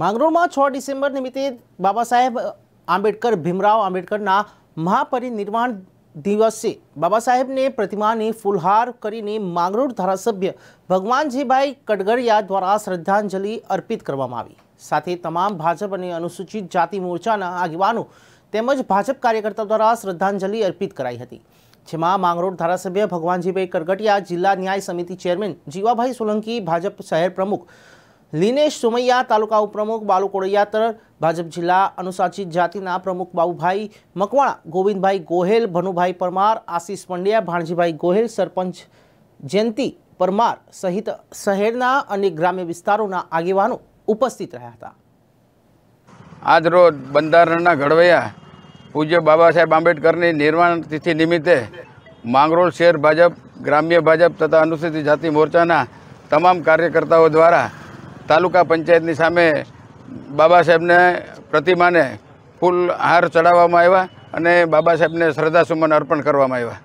માંગરોળમાં છ ડિસેમ્બર નિમિત્તે બાબા સાહેબ આંબેડકર ભીમરાવ આંબેડકરના મહાપરિનિર્વાણ દિવસે બાબા સાહેબને પ્રતિમાની ફૂલહાર કરીને માંગરોળ ધારાસભ્ય ભગવાનજીભાઈ કડગરિયા દ્વારા શ્રદ્ધાંજલિ અર્પિત કરવામાં આવી સાથે તમામ ભાજપ અને અનુસૂચિત જાતિ મોરચાના આગેવાનો તેમજ ભાજપ કાર્યકર્તા દ્વારા શ્રદ્ધાંજલિ અર્પિત કરાઈ હતી જેમાં માંગરોળ ધારાસભ્ય ભગવાનજીભાઈ કરગટિયા જિલ્લા ન્યાય સમિતિ ચેરમેન જીવાભાઈ સોલંકી ભાજપ શહેર પ્રમુખ લિનેશ સુમૈયા તાલુકા ઉપપ્રમુખ બાલુ કોડૈયાતર ભાજપ જિલ્લા અનુસૂચિત જાતિના પ્રમુખ બાબુભાઈ મકવાણા ગોવિંદભાઈ ગોહેલ ભનુભાઈ પરમાર આશિષ પંડ્યા ભાણજીભાઈ ગોહેલ સરપંચ જયંતિ પરમાર સહિત શહેરના અને ગ્રામ્ય વિસ્તારોના આગેવાનો ઉપસ્થિત રહ્યા હતા આજરોજ બંધારણના ઘડવૈયા પૂજ્ય બાબા સાહેબ આંબેડકરની નિર્માણ તિથિ નિમિત્તે માંગરોળ શહેર ભાજપ ગ્રામ્ય ભાજપ તથા અનુસૂચિત જાતિ મોરચાના તમામ કાર્યકર્તાઓ દ્વારા તાલુકા પંચાયતની સામે બાબા સાહેબને પ્રતિમાને ફૂલ હાર ચડાવવામાં આવ્યા અને બાબા સાહેબને શ્રદ્ધાસુમન અર્પણ કરવામાં આવ્યા